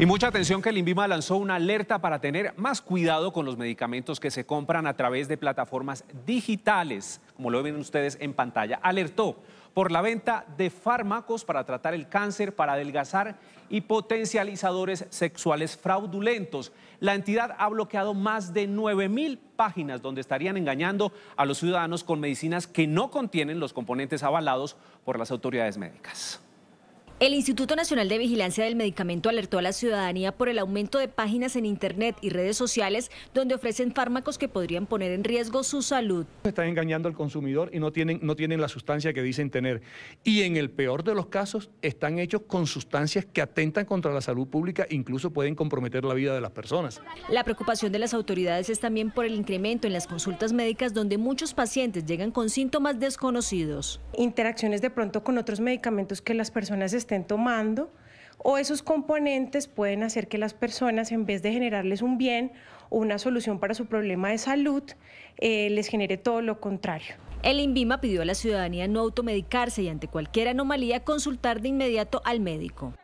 Y mucha atención que el INVIMA lanzó una alerta para tener más cuidado con los medicamentos que se compran a través de plataformas digitales, como lo ven ustedes en pantalla. Alertó por la venta de fármacos para tratar el cáncer, para adelgazar y potencializadores sexuales fraudulentos. La entidad ha bloqueado más de 9.000 páginas donde estarían engañando a los ciudadanos con medicinas que no contienen los componentes avalados por las autoridades médicas. El Instituto Nacional de Vigilancia del Medicamento alertó a la ciudadanía por el aumento de páginas en Internet y redes sociales donde ofrecen fármacos que podrían poner en riesgo su salud. Están engañando al consumidor y no tienen, no tienen la sustancia que dicen tener. Y en el peor de los casos están hechos con sustancias que atentan contra la salud pública, incluso pueden comprometer la vida de las personas. La preocupación de las autoridades es también por el incremento en las consultas médicas donde muchos pacientes llegan con síntomas desconocidos. Interacciones de pronto con otros medicamentos que las personas están estén tomando o esos componentes pueden hacer que las personas, en vez de generarles un bien o una solución para su problema de salud, eh, les genere todo lo contrario. El INVIMA pidió a la ciudadanía no automedicarse y ante cualquier anomalía consultar de inmediato al médico.